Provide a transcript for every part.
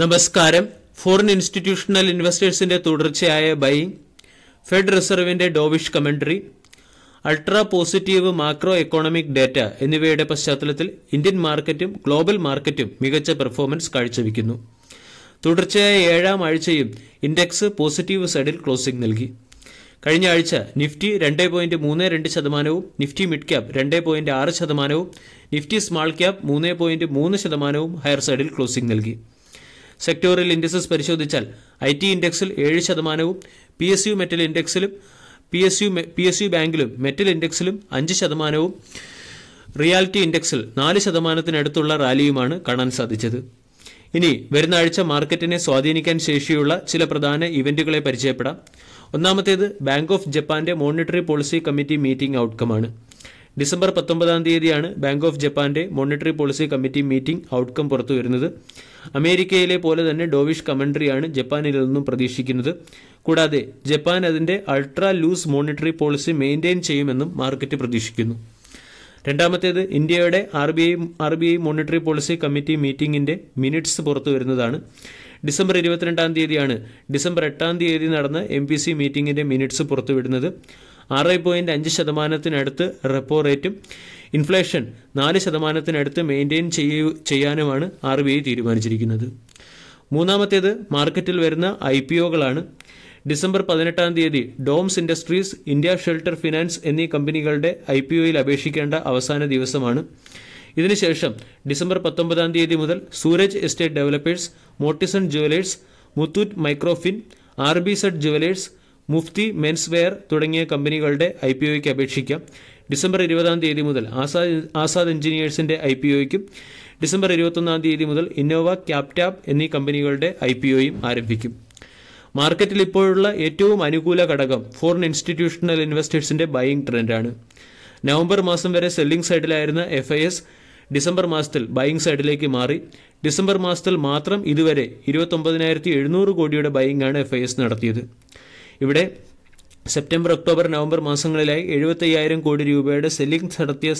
നമസ്കാരം foreign institutional ഇൻവെസ്റ്റേഴ്സിന്റെ തുടർച്ചയായ ബൈ ഫെഡ് റിസർവിന്റെ dovish commentary ultra positive macro economic data എന്നിവയുടെ പശ്ചാത്തലത്തിൽ ഇന്ത്യൻ മാർക്കറ്റും ഗ്ലോബൽ മാർക്കറ്റും മികച്ച പെർഫോമൻസ് കാഴ്ചവെക്കുന്നു തുടർച്ചയായ ഏഴാം ആഴ്ചയും ഇൻഡെക്സ് പോസിറ്റീവ് സൈഡിൽ ക്ലോസിംഗ് നൽകി കഴിഞ്ഞ ആഴ്ച നിഫ്റ്റി രണ്ട് പോയിന്റ് മൂന്ന് രണ്ട് ശതമാനവും നിഫ്റ്റി മിഡ് ക്യാപ് രണ്ട് പോയിന്റ് ആറ് ശതമാനവും നിഫ്റ്റി സ്മാൾ ക്യാപ് മൂന്ന് പോയിന്റ് മൂന്ന് ശതമാനവും ഹയർ സൈഡിൽ ക്ലോസിംഗ് നൽകി സെക്ടോറിയൽ ഇൻഡെക്സസ് പരിശോധിച്ചാൽ ഐ ടി ഇൻഡെക്സിൽ ഏഴ് ശതമാനവും പി എസ് യു മെറ്റൽ ഇൻഡെക്സിലും P S U P S U ബാങ്കിലും മെറ്റൽ ഇൻഡെക്സിലും അഞ്ച് ശതമാനവും റിയാലിറ്റി ഇൻഡെക്സിൽ നാല് ശതമാനത്തിനടുത്തുള്ള റാലിയുമാണ് കാണാൻ സാധിച്ചത് ഇനി വരുന്ന ആഴ്ച മാർക്കറ്റിനെ സ്വാധീനിക്കാൻ ശേഷിയുള്ള ചില പ്രധാന ഇവന്റുകളെ പരിചയപ്പെടാം ഒന്നാമത്തേത് ബാങ്ക് ഓഫ് ജപ്പാന്റെ മോണിറ്ററി പോളിസി കമ്മിറ്റി മീറ്റിംഗ് ഔട്ട്കമാണ് ഡിസംബർ പത്തൊമ്പതാം തീയതിയാണ് ബാങ്ക് ഓഫ് ജപ്പാന്റെ monetary policy committee meeting outcome പുറത്തു വരുന്നത് അമേരിക്കയിലെ പോലെ തന്നെ ഡോവിഷ് കമന്ററിയാണ് ജപ്പാനിൽ നിന്നും പ്രതീക്ഷിക്കുന്നത് കൂടാതെ ജപ്പാൻ അതിന്റെ ultra loose monetary policy maintain ചെയ്യുമെന്നും മാർക്കറ്റ് പ്രതീക്ഷിക്കുന്നു രണ്ടാമത്തേത് ഇന്ത്യയുടെ R B I R B I monetary policy committee മീറ്റിംഗിന്റെ മിനിറ്റ്സ് പുറത്തു വരുന്നതാണ് ഡിസംബർ ഇരുപത്തിരണ്ടാം തീയതിയാണ് ഡിസംബർ എട്ടാം തീയതി നടന്ന എം പി സി മീറ്റിംഗിന്റെ മിനിറ്റ്സ് പുറത്തുവിടുന്നത് ആറ് പോയിന്റ് അഞ്ച് ശതമാനത്തിനടുത്ത് റെപ്പോ റേറ്റും ഇൻഫ്ലേഷൻ നാല് ശതമാനത്തിനടുത്ത് മെയിൻറ്റെയിൻ ചെയ്യാനുമാണ് ആർ ബി ഐ തീരുമാനിച്ചിരിക്കുന്നത് മൂന്നാമത്തേത് മാർക്കറ്റിൽ വരുന്ന ഐ പി ഒകളാണ് ഡിസംബർ പതിനെട്ടാം തീയതി Doms industries India shelter finance എന്നീ കമ്പനികളുടെ ഐ പി ഒയിൽ അപേക്ഷിക്കേണ്ട അവസാന ദിവസമാണ് ഇതിനുശേഷം ഡിസംബർ പത്തൊമ്പതാം തീയതി മുതൽ Suraj estate developers Motisons jewellers Muthoot Microfin R B Z jewellers Mufti men's wear തുടങ്ങിയ കമ്പനികളുടെ ഐ പി ഒയ്ക്ക് അപേക്ഷിക്കാം ഡിസംബർ ഇരുപതാം തീയതി മുതൽ ആസാദ് ആസാദ് എഞ്ചിനീയേഴ്സിന്റെ ഐ പി ഒയ്ക്കും ഡിസംബർ ഇരുപത്തൊന്നാം തീയതി മുതൽ ഇന്നോവ ക്യാപ്റ്റാബ് എന്നീ കമ്പനികളുടെ ഐ പി ഒയും ആരംഭിക്കും മാർക്കറ്റിൽ ഇപ്പോഴുള്ള ഏറ്റവും അനുകൂല ഘടകം ഫോറിൻ ഇൻസ്റ്റിറ്റ്യൂഷണൽ ഇൻവെസ്റ്റേഴ്സിന്റെ ബൈയിങ് ട്രെൻഡാണ് നവംബർ മാസം വരെ സെല്ലിംഗ് സൈഡിലായിരുന്ന എഫ് ഐ എസ് ഡിസംബർ മാസത്തിൽ ബൈയിങ് സൈഡിലേക്ക് മാറി ഡിസംബർ മാസത്തിൽ മാത്രം ഇതുവരെ ഇരുപത്തൊമ്പതിനായിരത്തി എഴുന്നൂറ് കോടിയുടെ ബൈയിങ് ആണ് എഫ് ഐ എസ് നടത്തിയത് ഇവിടെ സെപ്റ്റംബർ ഒക്ടോബർ നവംബർ മാസങ്ങളിലായി എഴുപത്തയ്യായിരം കോടി രൂപയുടെ സെല്ലിംഗ് നടത്തിയ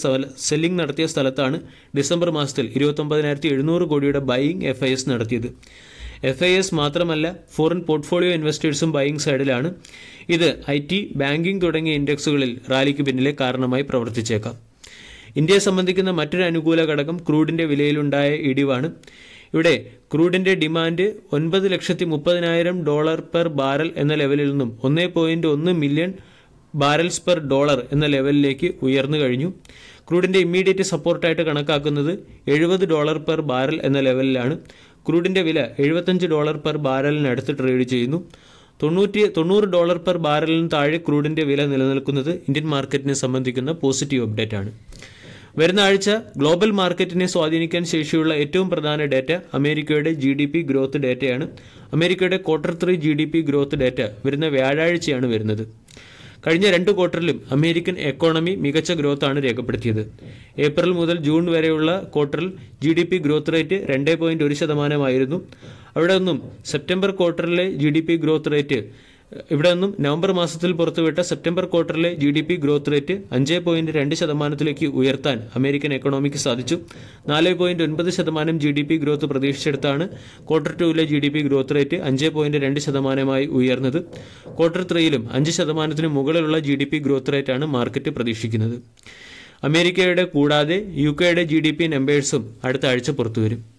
സെല്ലിംഗ് നടത്തിയ സ്ഥലത്താണ് ഡിസംബർ മാസത്തിൽ ഇരുപത്തൊമ്പതിനായിരത്തി എഴുന്നൂറ് കോടിയുടെ ബൈയിങ് എഫ് ഐ എസ് നടത്തിയത് എഫ് ഐ എസ് മാത്രമല്ല ഫോറിൻ പോർട്ട്ഫോളിയോ ഇൻവെസ്റ്റേഴ്സും ബൈയിങ് സൈഡിലാണ് ഇത് ഐ ടി ബാങ്കിംഗ് തുടങ്ങിയ ഇൻഡെക്സുകളിൽ റാലിക്ക് പിന്നിലെ കാരണമായി പ്രവർത്തിച്ചേക്കാം ഇന്ത്യയെ സംബന്ധിക്കുന്ന മറ്റൊരു അനുകൂല ഘടകം ക്രൂഡിന്റെ വിലയിലുണ്ടായ ഇടിവാണ് ഇവിടെ ക്രൂഡിന്റെ ഡിമാൻഡ് ഒൻപത് ലക്ഷത്തി മുപ്പതിനായിരം ഡോളർ പെർ ബാരൽ എന്ന ലെവലിൽ നിന്നും ഒന്നേ പോയിന്റ് ഒന്ന് മില്യൺ ബാരൽസ് പെർ ഡോളർ എന്ന ലെവലിലേക്ക് ഉയർന്നു കഴിഞ്ഞു ക്രൂഡിന്റെ ഇമ്മീഡിയറ്റ് സപ്പോർട്ടായിട്ട് കണക്കാക്കുന്നത് എഴുപത് ഡോളർ പെർ ബാരൽ എന്ന ലെവലിലാണ് ക്രൂഡിന്റെ വില എഴുപത്തഞ്ച് ഡോളർ പെർ ബാരലിനടുത്ത് ട്രേഡ് ചെയ്യുന്നു തൊണ്ണൂറ്റി തൊണ്ണൂറ് ഡോളർ പെർ ബാരലിന് താഴെ ക്രൂഡിന്റെ വില നിലനിൽക്കുന്നത് ഇന്ത്യൻ മാർക്കറ്റിനെ സംബന്ധിക്കുന്ന പോസിറ്റീവ് അപ്ഡേറ്റ് ആണ് വരുന്ന ആഴ്ച ഗ്ലോബൽ മാർക്കറ്റിനെ സ്വാധീനിക്കാൻ ശേഷിയുള്ള ഏറ്റവും പ്രധാന ഡാറ്റ അമേരിക്കയുടെ ജി ഡി പി ഗ്രോത്ത് ഡാറ്റയാണ് അമേരിക്കയുടെ quarter three G D P growth data വരുന്ന വ്യാഴാഴ്ചയാണ് വരുന്നത് കഴിഞ്ഞ രണ്ട് ക്വാർട്ടറിലും അമേരിക്കൻ എക്കോണമി മികച്ച ഗ്രോത്ത് ആണ് രേഖപ്പെടുത്തിയത് ഏപ്രിൽ മുതൽ ജൂൺ വരെയുള്ള ക്വാർട്ടറിൽ G D P growth rate രണ്ട് പോയിന്റ് ഒരു ശതമാനമായിരുന്നു അവിടെ ഒന്നും സെപ്റ്റംബർ ക്വാർട്ടറിലെ G D P growth rate ഇവിടെ നിന്നും നവംബർ മാസത്തിൽ പുറത്തുവിട്ട സെപ്റ്റംബർ ക്വാർട്ടറിലെ G D P growth rate അഞ്ച് പോയിന്റ് രണ്ട് ശതമാനത്തിലേക്ക് ഉയർത്താൻ അമേരിക്കൻ എക്കണോമിക്ക് സാധിച്ചു നാല് പോയിന്റ് ഒൻപത് ശതമാനം ജി ഡി പി ഗ്രോത്ത് പ്രതീക്ഷിച്ചെടുത്താണ് ക്വാർട്ടർ ടുവിലെ G D P growth rate അഞ്ച് പോയിന്റ് രണ്ട് ശതമാനമായി ഉയർന്നത് ക്വാർട്ടർ ത്രീയിലും അഞ്ച് ശതമാനത്തിന് മുകളിലുള്ള ജി ഡി പി ഗ്രോത്ത് റേറ്റാണ് മാർക്കറ്റ് പ്രതീക്ഷിക്കുന്നത് അമേരിക്കയുടെ കൂടാതെ യു കെയുടെ ജി ഡി പി നമ്പേഴ്സും അടുത്ത ആഴ്ച പുറത്തുവരും